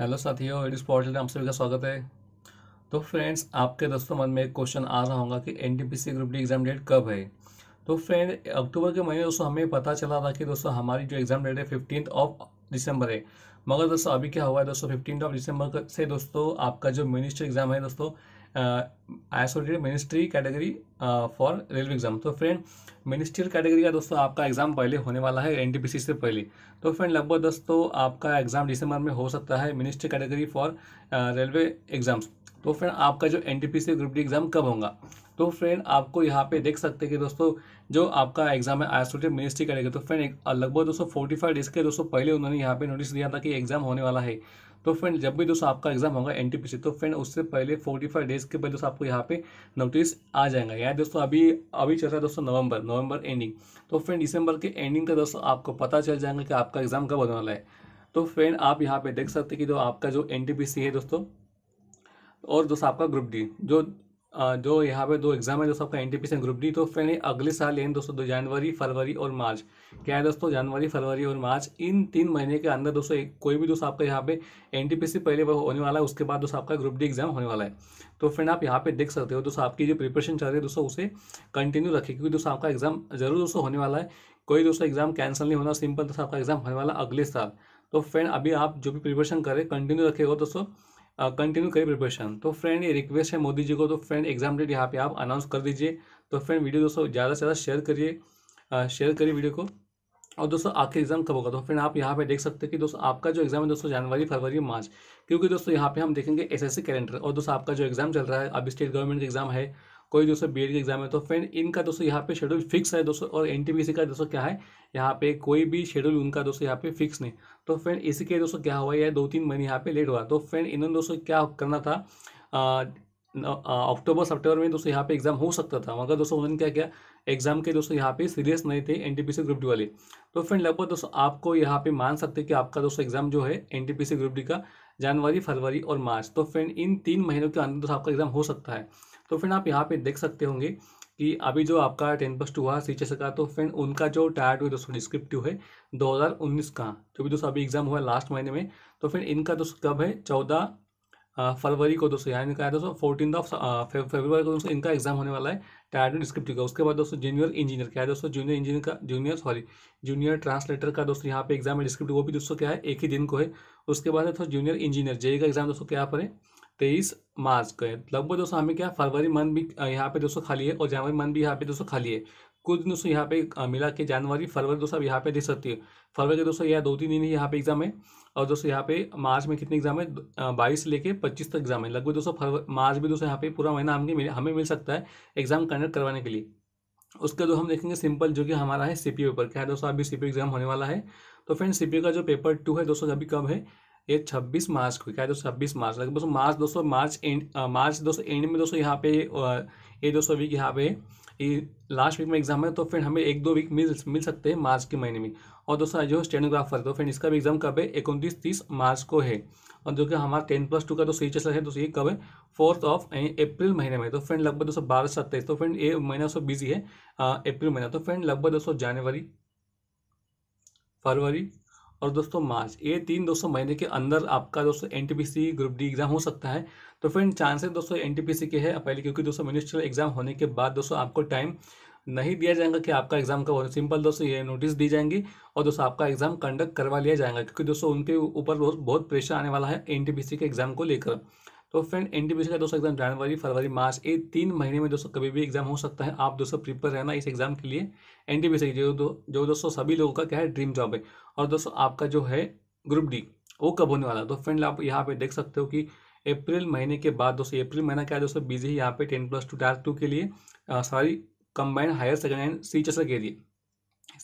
hello साथियों Aedes portal में आप सभी का स्वागत है तो फ्रेंड्स आपके दोस्तों मन में एक क्वेश्चन आ रहा होगा कि N group D exam date कब है तो फ्रेंड अक्टूबर के महीने दोस्तों हमें पता चला था कि दोस्तों हमारी जो एग्ज़ाम डेट है फिफ्टीन ऑफ दिसंबर है मगर दोस्तों अभी क्या हुआ है दोस्तों फिफ्टीन ऑफ दिसंबर से दोस्तों आपका जो मिनिस्टर एग्ज़ाम है दोस्तों isolated ministry category for railway exam तो फ्रेंड मिनिस्ट्रियल कैटेगरी का दोस्तों आपका एग्जाम पहले होने वाला है एन से पहले तो फ्रेंड लगभग दोस्तों आपका एग्जाम दिसंबर में हो सकता है ministry category for railway exams तो फ्रेंड आपका जो एन ग्रुप डी एग्ज़ाम कब होगा तो फ्रेंड आपको यहाँ पे देख सकते हैं कि दोस्तों जो आपका एग्जाम है आई मिनिस्ट्री करेगा तो फ्रेंड लगभग दोस्तों फोर्टी फाइव डेज के दोस्तों पहले उन्होंने यहाँ पे नोटिस दिया था कि एग्जाम होने वाला है तो फ्रेंड जब भी दोस्तों आपका एग्जाम होगा एन तो फ्रेंड उससे पहले फोर्टी फाइव डेज के पहले दोस्तों आपको यहाँ पे नोटिस आ जाएगा यार दोस्तों अभी अभी चल रहा है दोस्तों नवंबर नवंबर एंडिंग तो फ्रेंड दिसंबर के एंडिंग का दोस्तों आपको पता चल जाएगा कि आपका एग्जाम कब होने वाला है तो फ्रेंड आप यहाँ पे देख सकते हैं कि जो आपका जो एन है दोस्तों और दोस्तों आपका ग्रुप डी जो जो यहाँ पे दो एग्जाम है जो सबका एन टी ग्रुप डी तो फ्रेंड ये अगले साल यानी दोस्तों दो जनवरी फरवरी और मार्च क्या है दोस्तों जनवरी फरवरी और मार्च इन तीन महीने के अंदर दोस्तों एक कोई भी दोस्तों आपका यहाँ पे एन टी पहले होने वाला है उसके बाद दोस्तों आपका ग्रुप डी एग्जाम होने वाला है तो फ्रेंड आप यहाँ पे देख सकते हो दोस्तों आपकी जो प्रिपरेशन चल रही है दोस्तों उसे कंटिन्यू रखें क्योंकि दोस्तों आपका एग्जाम जरूर दोस्तों होने वाला है कोई दोस्तों एग्जाम कैंसिल नहीं होना सिंपल दोस्तों आपका एग्जाम होने वाला अगले साल तो फ्रेंड अभी आप जो भी प्रिपरेशन करें कंटिन्यू रखेगा दोस्तों कंटिन्यू करिए प्रिपरेशन तो फ्रेंड ये रिक्वेस्ट है मोदी जी को तो फ्रेंड एग्जाम डेट यहाँ पे आप अनाउंस कर दीजिए तो फ्रेंड वीडियो दोस्तों ज़्यादा से ज़्यादा शेयर करिए शेयर करिए वीडियो को और दोस्तों आखिर एग्जाम कब होगा तो फ्रेंड आप यहाँ पे देख सकते हैं कि दोस्तों आपका जो एग्जाम है दोस्तों जनवरी फरवरी मार्च क्योंकि दोस्तों यहाँ पे हम देखेंगे एसएससी कैलेंडर और दोस्तों आपका जो एग्जाम चल रहा है अभी स्टेट गवर्नमेंट का एग्जाम है कोई दोस्तों बी का एग्जाम है तो फ्रेंड इनका दोस्तों यहाँ पे शेड्यूल फिक्स है दोस्तों और एन का दोस्तों क्या है यहाँ पे कोई भी शेड्यूल उनका दोस्तों यहाँ पे फिक्स नहीं तो फ्रेंड इसी के दोस्तों क्या हुआ यह दो तीन महीने यहाँ पे लेट हुआ तो फ्रेंड इन्होंने दोस्तों क्या करना था अक्टूबर सितंबर में दोस्तों यहाँ पे एग्जाम हो सकता था मगर दोस्तों उन्होंने क्या किया एग्जाम के दोस्तों यहाँ पे सीरियस नहीं थे एन ग्रुप डी वाले तो फ्रेंड लगभग दोस्तों आपको यहाँ पे मान सकते हैं कि आपका दोस्तों एग्जाम जो है एन ग्रुप डी का जनवरी फरवरी और मार्च तो फ्रेंड इन तीन महीनों के अंदर तो आपका एग्ज़ाम हो सकता है तो फ्रेंड आप यहाँ पे देख सकते होंगे कि अभी जो आपका टेन प्लस टू हुआ सी का तो फ्रेंड उनका जो टायर टू दोस्तों डिस्क्रिप्टिव है 2019 का जो तो भी दोस्तों अभी एग्ज़ाम हुआ लास्ट महीने में तो फ्रेंड इनका दोस्तों कब है चौदह फरवरी को दोस्तों क्या है दोस्तों फोर्टीन ऑफ फेबरवरी को दोस्तों इनका एग्ज़ाम होने वाला है टायर्ड स्क्रिप्ट का उसके बाद दोस्तों जूनियर इंजीनियर क्या है दोस्तों जूनियर इंजीनियर का जूनियर सॉरी जूनियर ट्रांसलेटर का दोस्तों यहाँ पे एग्जाम है वो भी दोस्तों क्या है एक ही दिन को है उसके बाद दोस्तों जूनियर इंजीनियर जेई का एग्जाम दोस्तों क्या पर है तेईस मार्च को है लगभग दोस्तों हमें क्या फरवरी मंथ भी यहाँ पे दोस्तों खाली है और जनवरी मंथ भी यहाँ पे दोस्तों खाली है कुछ दिन दोस्तों यहाँ पे मिला के जनवरी फरवरी दोस्तों यहाँ पे दे सकती है फरवरी के दोस्तों यह दो तीन दिन यहाँ पे एग्जाम है और दोस्तों यहाँ पे मार्च में कितने एग्जाम है बाईस से लेके पच्चीस तक एग्जाम है लगभग दोस्तों फरवरी मार्च भी दोस्तों यहाँ पे पूरा महीना हमें हमें मिल सकता है एग्जाम कंडक्ट करवाने के लिए उसका जो हम देखेंगे सिंपल जो कि हमारा है सी पेपर क्या है दोस्तों अभी सी एग्जाम होने वाला है तो फ्रेंड सी का जो पेपर टू है दोस्तों अभी कब है ये 26 मार्च को क्या है दोस्तों छब्बीस मार्च लगभग दोस्तों मार्च दोस्तों मार्च एंड मार्च दोस्तों एंड में दोस्तों यहाँ पे ये दोस्तों वीक यहाँ पे ये लास्ट वीक में एग्जाम है तो फिर हमें एक दो वीक मिल मिल सकते हैं मार्च के महीने में और दूसरा जो स्टेनोग्राफर तो फिर इसका भी एग्जाम कब है इकतीस तीस मार्च को है और जो कि हमारा टेन प्लस टू का तो सही चल है तो ये कब है फोर्थ ऑफ अप्रैल महीने में तो फ्रेंड लगभग दोस्तों बारह सत्ताईस तो फ्रेंड ये महीना दोस्तों बिजी है अप्रैल महीना तो फ्रेंड लगभग दोस्तों जनवरी फरवरी और दोस्तों मार्च ये तीन दोस्तों महीने के अंदर आपका दोस्तों एन ग्रुप डी एग्जाम हो सकता है तो फ्रेंड चांसेस दोस्तों एन के है पहले क्योंकि दोस्तों मिनिस्ट्रियल एग्जाम होने के बाद दोस्तों आपको टाइम नहीं दिया जाएगा कि आपका एग्जाम कब होने सिंपल दोस्तों ये नोटिस दी जाएंगी और दोस्तों आपका एग्जाम कंडक्ट करवा लिया जाएगा क्योंकि दोस्तों उनके ऊपर बहुत प्रेशर आने वाला है एन के एग्जाम को लेकर तो फ्रेंड एनटीपीसी का दोस्तों एग्जाम जनवरी फरवरी मार्च ये तीन महीने में दोस्तों कभी भी एग्जाम हो सकता है आप दोस्तों प्रिपेयर रहना इस एग्जाम के लिए एनटीपीसी जो दो, जो दोस्तों सभी लोगों का क्या है ड्रीम जॉब है और दोस्तों आपका जो है ग्रुप डी वो कब होने वाला है तो फ्रेंड आप यहाँ पे देख सकते हो कि अप्रैल महीने के बाद दोस्तों अप्रैल महीना क्या है दोस्तों बिजी है यहाँ पे ten plus two tier two के लिए sorry combined higher second and C चेसल के लिए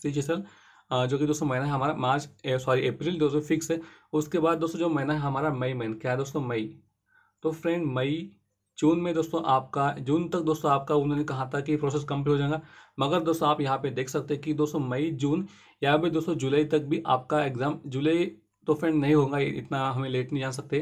सी चेसल जो कि दोस्तों महीना है हमारा मार्च सॉरी अप्रैल दोस्तों फिक्स है उसके बाद दोस्तों जो महीना है हमारा मई महीना क्या है दोस्तों मई तो फ्रेंड मई जून में दोस्तों आपका जून तक दोस्तों आपका उन्होंने कहा था कि प्रोसेस कंप्लीट हो जाएगा मगर दोस्तों आप यहाँ पे देख सकते हैं कि दोस्तों मई जून या फिर दोस्तों जुलाई तक भी आपका एग्ज़ाम जुलाई तो फ्रेंड नहीं होगा इतना हमें लेट नहीं जा सकते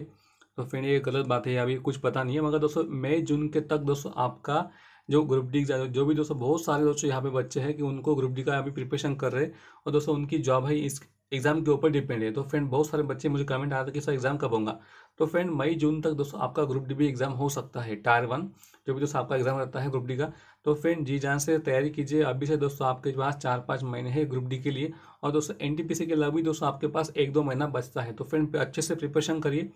तो फ्रेंड ये गलत बात है अभी कुछ पता नहीं है मगर दोस्तों मई जून के तक दोस्तों आपका जो ग्रुप डी एग्जाम जो भी दोस्तों बहुत सारे दोस्तों यहाँ पे बच्चे हैं कि उनको ग्रुप डी का अभी प्रिपरेशन कर रहे हैं और दोस्तों उनकी जॉब है इस एग्ज़ाम के ऊपर डिपेंड है तो फ्रेंड बहुत सारे बच्चे मुझे कमेंट आया था कि सर एग्ज़ाम कब होगा तो फ्रेंड मई जून तक दोस्तों आपका ग्रुप डी भी एग्जाम हो सकता है टायर वन जो भी दोस्तों आपका एग्जाम रहता है ग्रुप डी का तो फ्रेंड जी जान से तैयारी कीजिए अभी से दोस्तों आपके पास चार पाँच महीने हैं ग्रुप डी के लिए और दोस्तों एन के अलावा भी दोस्तों आपके पास एक दो महीना बचता है तो फ्रेंड अच्छे से प्रिपरेशन करिए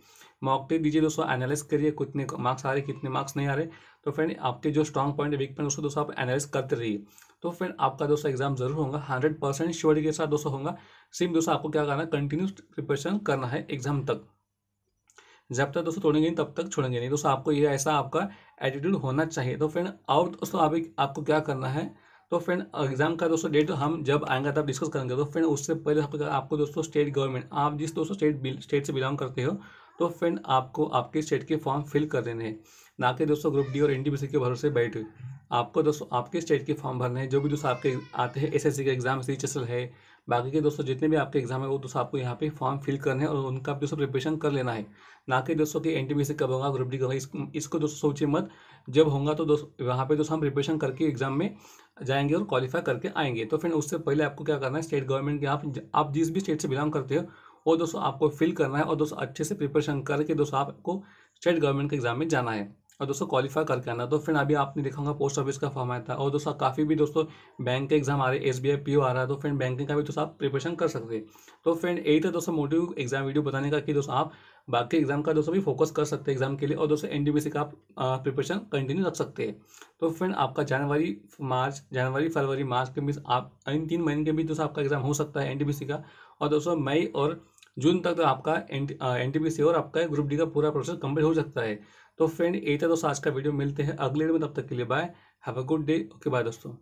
मौके दीजिए दोस्तों एनालिस करिए कितने मार्क्स आ रहे कितने मार्क्स नहीं आ रहे तो फ्रेंड आपके जो स्ट्रॉन्ग पॉइंट वीक पॉइंट उसको दोस्तों आप एनालिस करते रहिए तो फ्रेंड आपका दोस्तों एग्जाम जरूर होगा हंड्रेड परसेंट के साथ दोस्तों होगा सिम दोस्तों आपको क्या करना है कंटिन्यू प्रिपरेशन करना है एग्जाम तक जब तक दोस्तों तोड़ेंगे नहीं तब तक छोड़ेंगे नहीं दोस्तों आपको ये ऐसा आपका एटीट्यूड होना चाहिए तो फ्रेंड और दोस्तों अभी आपको क्या करना है तो फ्रेंड एग्जाम का दोस्तों डेट हम जब आएंगे तब डिस्कस करेंगे तो फ्रेंड उससे पहले आपको दोस्तों स्टेट गवर्नमेंट आप जिस दोस्तों स्टेट स्टेट से बिलोंग करते हो तो फ्रेंड आपको आपके स्टेट के फॉर्म फिल कर देने हैं ना कि दोस्तों ग्रुप डी और एन के भरोसे बैठ आपको दोस्तों आपके स्टेट के फॉर्म भरने हैं जो भी दोस्तों आपके आते हैं एस के एग्जाम सी एच है बाकी के दोस्तों जितने भी आपके एग्जाम है वो दोस्तों आपको यहाँ पे फॉर्म फिल करने हैं और उनका दोस्तों प्रिपरेशन कर लेना है ना कि दोस्तों कि एन टी कब होगा ग्रुप डी कब होगा इस, इसको दोस्तों सोचिए मत जब होगा तो दोस्तों वहाँ पे दोस्तों हम प्रिपरेशन करके एग्जाम में जाएंगे और क्वालिफाई करके आएंगे तो फिर उससे पहले आपको क्या करना है स्टेट गवर्नमेंट के आप आप जिस भी स्टेट से बिलोंग करते हो वो दोस्तों आपको फिल करना है और दोस्तों अच्छे से प्रिपरेशन करके दोस्तों आपको स्टेट गवर्नमेंट के एग्जाम में जाना है और दोस्तों क्वालिफाई करके आना तो फ्रेंड अभी आपने देखा होगा पोस्ट ऑफिस का फॉर्म आया था और दोस्तों काफ़ी भी दोस्तों बैंक के एग्जाम आ रहे हैं S B I P O आ रहा है तो फ्रेंड बैंकिंग का भी दोस्तों आप प्रिपरेशन कर सकते हैं तो फ्रेंड यही था दोस्तों मोटिव एग्जाम वीडियो बताने का कि दोस्तों आप बाकी एग्जाम का दोस्तों भी फोकस कर सकते हैं एग्जाम के लिए और दोस्तों एन डी का आप प्रिपरेशन कंटिन्यू रख सकते हैं तो फ्रेंड आपका जनवरी मार्च जनवरी फरवरी मार्च के बीच आप इन तीन महीने के बीच दोस्तों आपका एग्जाम हो सकता है एन का और दोस्तों मई और जून तक तो आपका एन टी और आपका ग्रुप डी का पूरा प्रोसेस कंप्लीट हो सकता है तो फ्रेंड ये था दोस्तों आज का वीडियो मिलते हैं अगले में तब तक के लिए bye have a good day okay bye दोस्तों